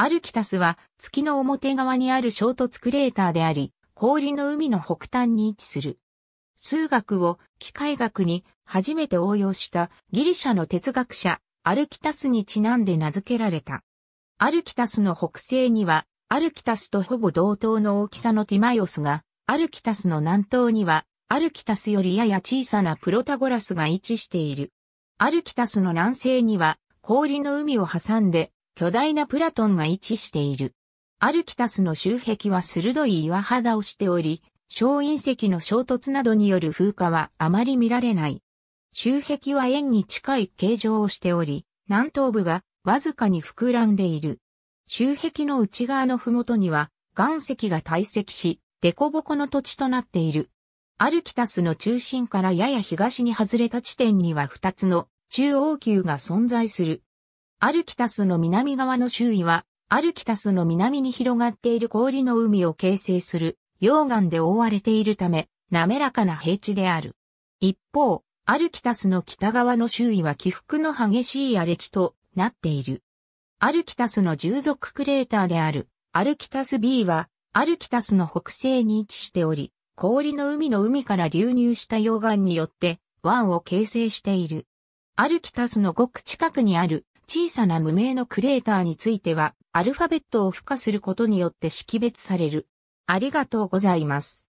アルキタスは月の表側にある衝突クレーターであり、氷の海の北端に位置する。数学を機械学に初めて応用したギリシャの哲学者アルキタスにちなんで名付けられた。アルキタスの北西にはアルキタスとほぼ同等の大きさのティマイオスが、アルキタスの南東にはアルキタスよりやや小さなプロタゴラスが位置している。アルキタスの南西には氷の海を挟んで巨大なプラトンが位置している。アルキタスの周壁は鋭い岩肌をしており、小隕石の衝突などによる風化はあまり見られない。周壁は円に近い形状をしており、南東部がわずかに膨らんでいる。周壁の内側の麓には岩石が堆積し、凸凹の土地となっている。アルキタスの中心からやや東に外れた地点には2つの中央級が存在する。アルキタスの南側の周囲は、アルキタスの南に広がっている氷の海を形成する溶岩で覆われているため、滑らかな平地である。一方、アルキタスの北側の周囲は起伏の激しい荒れ地となっている。アルキタスの従属クレーターである、アルキタス B は、アルキタスの北西に位置しており、氷の海の海から流入した溶岩によって、湾を形成している。アルキタスのごく近くにある小さな無名のクレーターについては、アルファベットを付加することによって識別される。ありがとうございます。